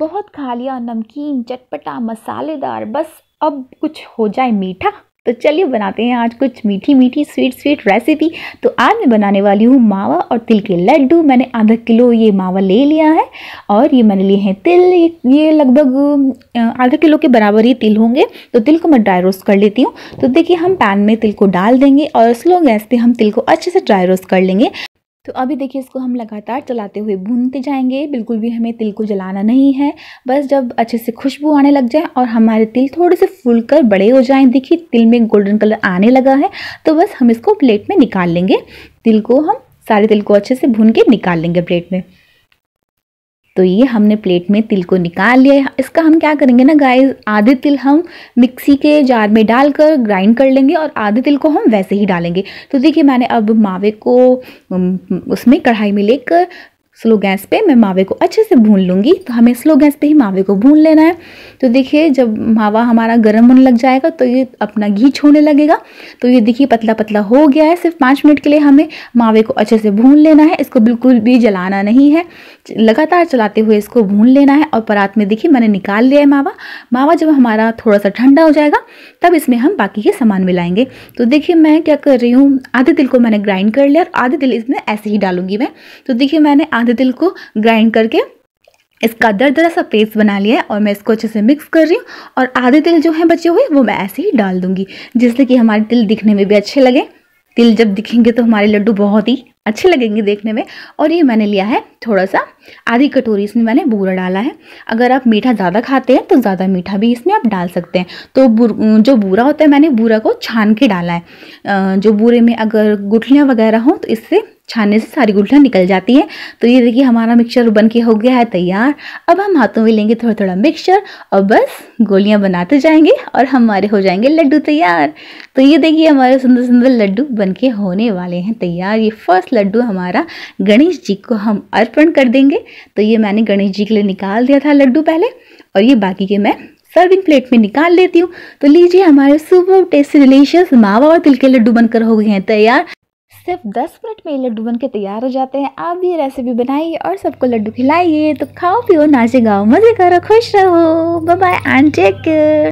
बहुत खा लिया नमकीन चटपटा मसालेदार बस अब कुछ हो जाए मीठा तो चलिए बनाते हैं आज कुछ मीठी मीठी स्वीट स्वीट रेसिपी तो आज मैं बनाने वाली हूँ मावा और तिल के लड्डू मैंने आधा किलो ये मावा ले लिया है और ये मैंने लिए हैं तिल ये लगभग आधा किलो के बराबर ही तिल होंगे तो तिल को मैं ड्राई रोस्ट कर लेती हूँ तो देखिए हम पैन में तिल को डाल देंगे और स्लो गैस पर हम तिल को अच्छे से ड्राई रोस्ट कर लेंगे तो अभी देखिए इसको हम लगातार चलाते हुए भूनते जाएंगे बिल्कुल भी हमें तिल को जलाना नहीं है बस जब अच्छे से खुशबू आने लग जाए और हमारे तिल थोड़े से फूल कर बड़े हो जाएं देखिए तिल में गोल्डन कलर आने लगा है तो बस हम इसको प्लेट में निकाल लेंगे तिल को हम सारे तिल को अच्छे से भून के निकाल लेंगे प्लेट में तो ये हमने प्लेट में तिल को निकाल लिया इसका हम क्या करेंगे ना गाय आधे तिल हम मिक्सी के जार में डालकर ग्राइंड कर लेंगे और आधे तिल को हम वैसे ही डालेंगे तो देखिए मैंने अब मावे को उसमें कढ़ाई में लेकर स्लो गैस पे मैं मावे को अच्छे से भून लूँगी तो हमें स्लो गैस पे ही मावे को भून लेना है तो देखिए जब मावा हमारा गर्म होने लग जाएगा तो ये अपना घी छोड़ने लगेगा तो ये देखिए पतला पतला हो गया है सिर्फ पाँच मिनट के लिए हमें मावे को अच्छे से भून लेना है इसको बिल्कुल भी जलाना नहीं है लगातार चलाते हुए इसको भून लेना है और परात में देखिए मैंने निकाल लिया है मावा मावा जब हमारा थोड़ा सा ठंडा हो जाएगा तब इसमें हम बाकी के सामान मिलाएंगे तो देखिए मैं क्या कर रही हूँ आधे दिल को मैंने ग्राइंड कर लिया और आधे दिल इसमें ऐसे ही डालूंगी मैं तो देखिए मैंने आधे तिल को ग्राइंड करके इसका दर दरा सा पेस्ट बना लिया है और मैं इसको अच्छे से मिक्स कर रही हूँ और आधे तिल जो है बचे हुए वो मैं ऐसे ही डाल दूंगी जिससे कि हमारे तिल दिखने में भी अच्छे लगे तिल जब दिखेंगे तो हमारे लड्डू बहुत ही अच्छे लगेंगे देखने में और ये मैंने लिया है थोड़ा सा आधी कटोरी इसमें मैंने बूरा डाला है अगर आप मीठा ज़्यादा खाते हैं तो ज़्यादा मीठा भी इसमें आप डाल सकते हैं तो जो बूरा होता है मैंने बूरा को छान के डाला है जो बूरे में अगर गुठलियाँ वगैरह हों तो इससे छानने से सारी गुठलियाँ निकल जाती हैं तो ये देखिए हमारा मिक्सचर बन के हो गया है तैयार अब हम हाथों में लेंगे थोड़ा थोड़ा मिक्सचर और बस गोलियाँ बनाते जाएंगे और हमारे हो जाएंगे लड्डू तैयार तो ये देखिए हमारे सुंदर सुंदर लड्डू बन के होने वाले हैं तैयार ये फर्स्ट लड्डू हमारा गणेश जी को हम अर्पण कर देंगे तो ये मैंने गणेश जी के लिए निकाल दिया था लड्डू पहले और ये बाकी के मैं सर्विंग प्लेट में निकाल लेती हूँ तो लीजिए हमारे सुपर टेस्टी डिलीशियस मावा और तिल के लड्डू बनकर हो गए हैं तैयार सिर्फ 10 मिनट में लड्डू बन के तैयार हो जाते हैं आप भी ये रेसिपी बनाइए और सबको लड्डू खिलाइए तो खाओ पियो नाचे गाओ मज़े करो खुश रहो bye bye and take care